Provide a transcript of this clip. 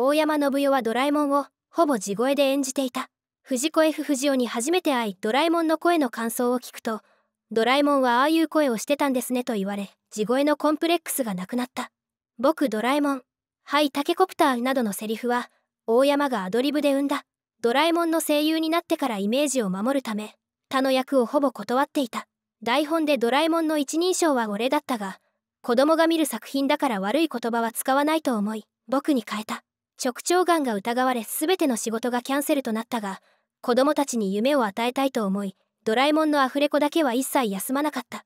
大山信代はドラえもんをほぼ地声で演じていた藤子 F 不二雄に初めて会いドラえもんの声の感想を聞くと「ドラえもんはああいう声をしてたんですね」と言われ地声のコンプレックスがなくなった「僕ドラえもん」「はいタケコプター」などのセリフは大山がアドリブで生んだドラえもんの声優になってからイメージを守るため他の役をほぼ断っていた台本でドラえもんの一人称は俺だったが子供が見る作品だから悪い言葉は使わないと思い僕に変えた直腸がんが疑われ全ての仕事がキャンセルとなったが子供たちに夢を与えたいと思いドラえもんのアフレコだけは一切休まなかった